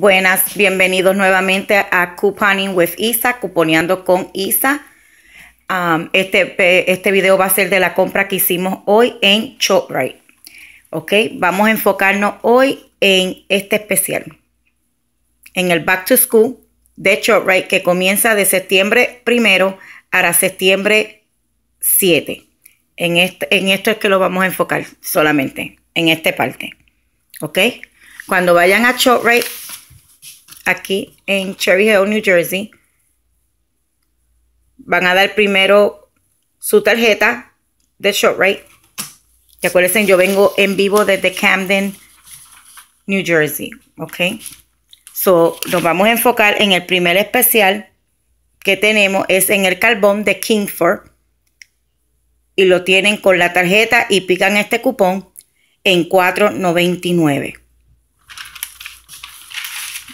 Buenas, bienvenidos nuevamente a Couponing with Isa, cuponeando con Isa. Um, este, este video va a ser de la compra que hicimos hoy en ShopRite. Ok, vamos a enfocarnos hoy en este especial, en el Back to School de ShopRite que comienza de septiembre primero hasta septiembre 7. En, este, en esto es que lo vamos a enfocar solamente, en esta parte. Ok, cuando vayan a ShopRite aquí en Cherry Hill, New Jersey. Van a dar primero su tarjeta de ShopRite. Y acuérdense, yo vengo en vivo desde Camden, New Jersey. ¿Ok? So, nos vamos a enfocar en el primer especial que tenemos. Es en el carbón de Kingford. Y lo tienen con la tarjeta y pican este cupón en $4.99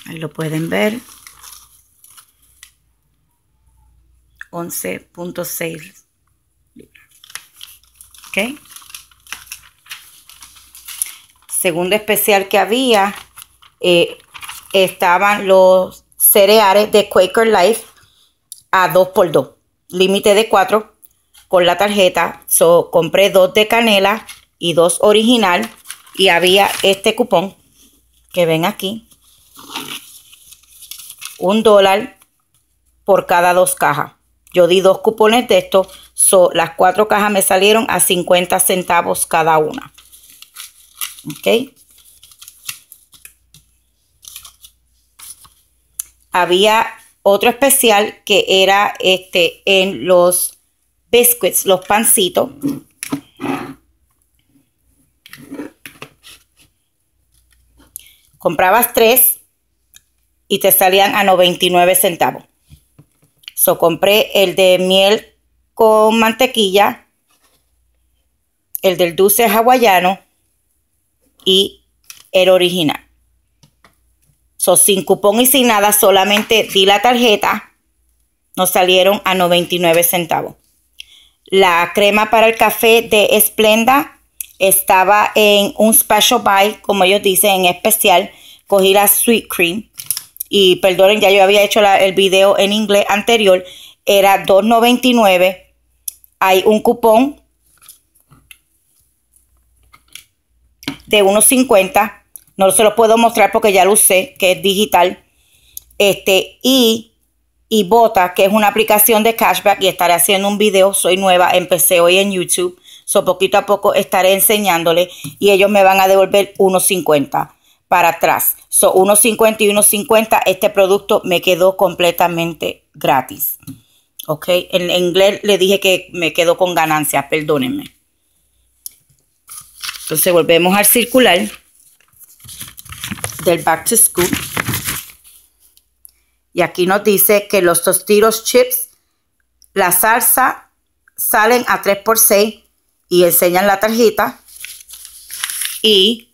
ahí lo pueden ver 11.6 libras ok segundo especial que había eh, estaban los cereales de Quaker Life a 2 x 2 límite de 4 con la tarjeta. compré dos de canela y dos original. Y había este cupón que ven aquí un dólar por cada dos cajas. Yo di dos cupones de esto. las cuatro cajas me salieron a 50 centavos cada una. ¿Ok? Había otro especial que era este en los biscuits, los pancitos. Comprabas tres y te salían a 99 centavos. So compré el de miel con mantequilla, el del dulce hawaiano y el original. So sin cupón y sin nada, solamente di la tarjeta. Nos salieron a 99 centavos. La crema para el café de Esplenda estaba en un special buy, como ellos dicen, en especial. Cogí la sweet cream y perdonen, ya yo había hecho el video en inglés anterior, era 2.99. Hay un cupón de 1.50. No se lo puedo mostrar porque ya lo usé, que es digital. Este, y, y Bota, que es una aplicación de cashback y estaré haciendo un video. Soy nueva, empecé hoy en YouTube. So, poquito a poco estaré enseñándole y ellos me van a devolver 1.50 para atrás. son 1.50 y 1.50, este producto me quedó completamente gratis. Ok, en, inglés le dije que me quedó con ganancias, perdónenme. Entonces volvemos al circular del Back to School. Y aquí nos dice que los tostitos chips, la salsa, salen a 3 por 6 y enseñan la tarjeta. Y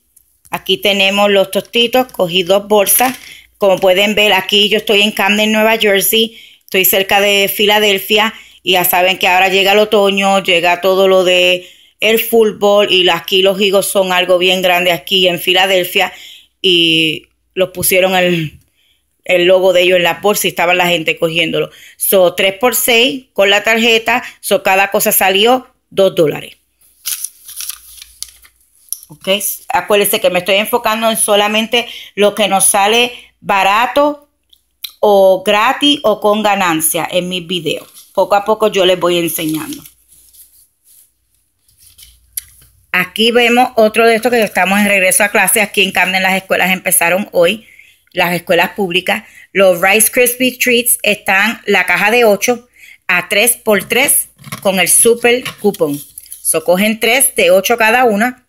Aquí tenemos los tostitos, cogí dos bolsas. Como pueden ver, aquí yo estoy en Camden, Nueva Jersey. Estoy cerca de Filadelfia. Y ya saben que ahora llega el otoño, llega todo lo de el fútbol. Y aquí los higos son algo bien grande aquí en Filadelfia. Y los pusieron el, logo de ellos en la bolsa y estaba la gente cogiéndolo. Son 3 por 6 con la tarjeta. So, cada cosa salió 2 dólares. ¿ok? Acuérdense que me estoy enfocando en solamente lo que nos sale barato o gratis o con ganancia en mis videos. Poco a poco yo les voy enseñando. Aquí vemos otro de estos que estamos en regreso a clase. Aquí en Carmen. las escuelas empezaron hoy, las escuelas públicas. Los Rice Krispie Treats están la caja de 8 a 3 por 3 con el super cupón. So cogen 3 de 8 cada una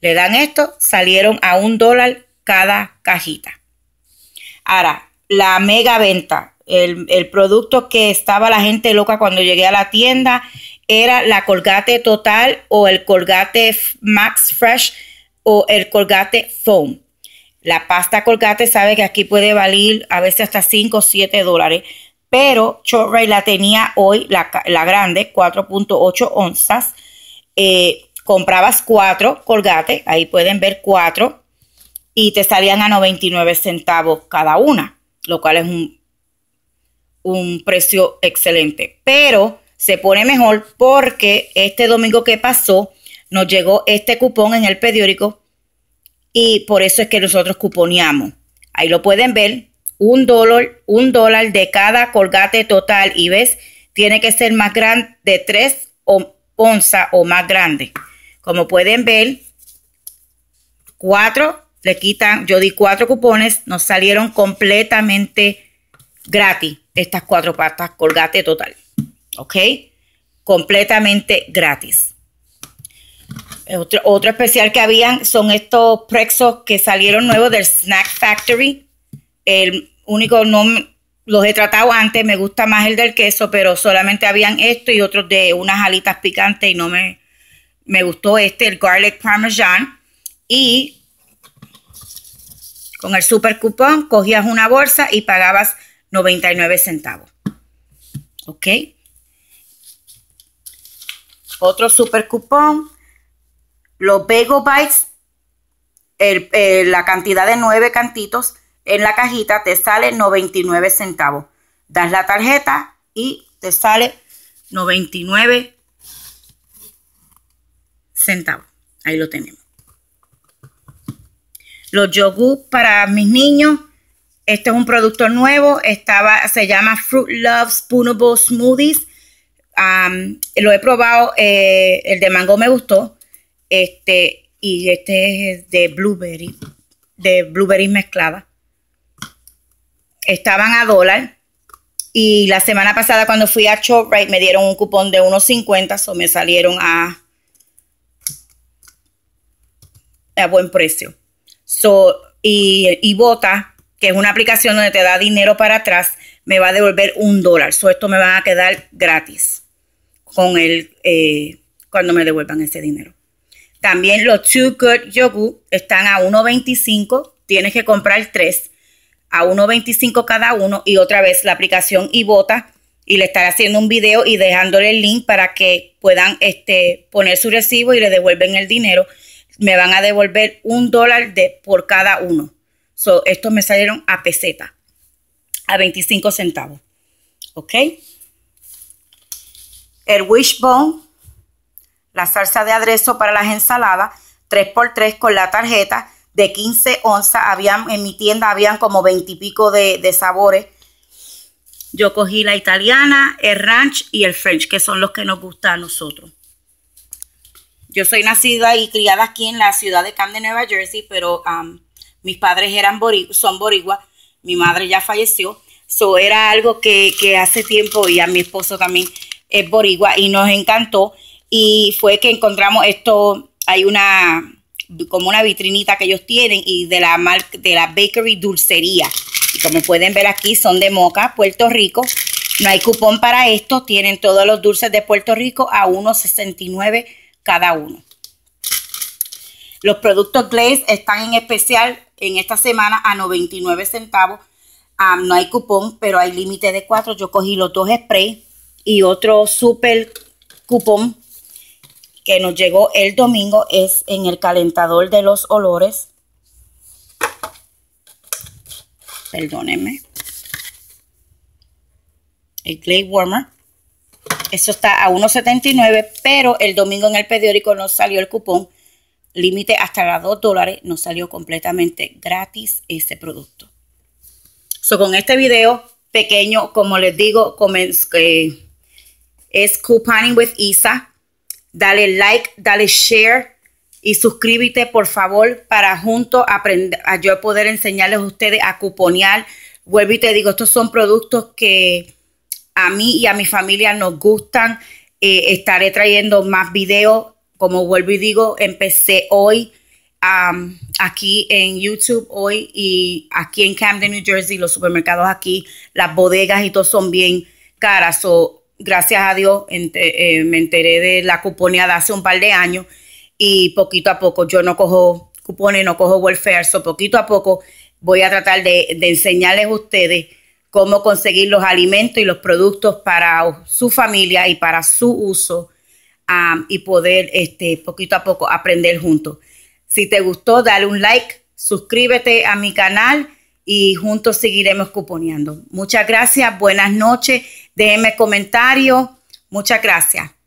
le dan esto, salieron a un dólar cada cajita. Ahora, la mega venta. El, producto que estaba la gente loca cuando llegué a la tienda era la colgate total o el colgate max fresh o el colgate foam. La pasta colgate sabe que aquí puede valer a veces hasta 5 o 7 dólares, pero Chorray la tenía hoy, la, la grande, 4.8 onzas. Eh, comprabas cuatro colgates, ahí pueden ver cuatro, y te salían a 99 centavos cada una, lo cual es un, un precio excelente. Pero se pone mejor porque este domingo que pasó nos llegó este cupón en el periódico y por eso es que nosotros cuponeamos. Ahí lo pueden ver, un dólar, un dólar de cada colgate total y ves, tiene que ser más grande de 3 onzas o más grande. Como pueden ver, cuatro le quitan, yo di cuatro cupones, nos salieron completamente gratis estas cuatro patas colgate total. ¿Ok? Completamente gratis. Otro, otro, especial que habían son estos prexos que salieron nuevos del Snack Factory. El único no los he tratado antes, me gusta más el del queso, pero solamente habían esto y otros de unas alitas picantes y no me me gustó este, el garlic parmesan. Y con el super cupón cogías una bolsa y pagabas 99 centavos. ¿Ok? Otro super cupón. Los Bagel Bites, eh, la cantidad de nueve cantitos en la cajita te sale 99 centavos. Das la tarjeta y te sale 99 centavos. Ahí lo tenemos. Los yogur para mis niños. Este es un producto nuevo. Estaba, se llama Fruit Love Spoonable Smoothies. lo he probado. Eh, el de mango me gustó. Este, y este es de blueberry. De blueberry mezclada. Estaban a dólar. Y la semana pasada cuando fui a ShopRite me dieron un cupón de 1.50, o me salieron a a buen precio. So, y, y Bota, que es una aplicación donde te da dinero para atrás, me va a devolver un dólar. So, esto me va a quedar gratis con el, eh, cuando me devuelvan ese dinero. También los Too Good Yogu están a 1.25. Tienes que comprar tres a 1.25 cada uno. Y otra vez la aplicación Ibota. Y le estaré haciendo un video y dejándole el link para que puedan este, poner su recibo y le devuelven el dinero me van a devolver un dólar de, por cada uno. estos me salieron a peseta, a 25 centavos. ¿Ok? El wishbone, la salsa de aderezo para las ensaladas, 3x3 con la tarjeta de 15 onzas. Habían, en mi tienda habían como 20 y pico de, de sabores. Yo cogí la italiana, el ranch y el french, que son los que nos gusta a nosotros. Yo soy nacida y criada aquí en la ciudad de Camden, Nueva Jersey, pero um, mis padres eran son boriguas, mi madre ya falleció, eso era algo que, hace tiempo y a mi esposo también es borigua y nos encantó y fue que encontramos esto, hay una como una vitrinita que ellos tienen y de la de la bakery dulcería. como pueden ver aquí son de Moca, Puerto Rico. No hay cupón para esto, tienen todos los dulces de Puerto Rico a 1.69 cada uno. Los productos Glaze están en especial en esta semana a 99 centavos. no hay cupón, pero hay límite de 4. Yo cogí los dos sprays y otro super cupón que nos llegó el domingo es en el calentador de los olores. Perdónenme. El Clay Warmer. Eso está a 1.79, pero el domingo en el periódico no salió el cupón. Límite hasta las 2 dólares. no salió completamente gratis ese producto. So, con este video pequeño, como les digo, eh, es Couponing with Isa. Dale like, dale share y suscríbete, por favor, para juntos aprender, a yo poder enseñarles a ustedes a cuponear. Vuelvo y te digo, estos son productos que a mí y a mi familia nos gustan. Eh, estaré trayendo más videos. Como vuelvo y digo, empecé hoy um, aquí en YouTube, hoy y aquí en Camden, New Jersey, los supermercados aquí, las bodegas y todo son bien caras. So, gracias a Dios eh, me enteré de la cuponeada hace un par de años y poquito a poco yo no cojo cupones, no cojo welfare, so poquito a poco voy a tratar de, de enseñarles a ustedes cómo conseguir los alimentos y los productos para su familia y para su uso y poder este, poquito a poco aprender juntos. Si te gustó, dale un like, suscríbete a mi canal y juntos seguiremos cuponeando. Muchas gracias, buenas noches, déjenme comentarios, muchas gracias.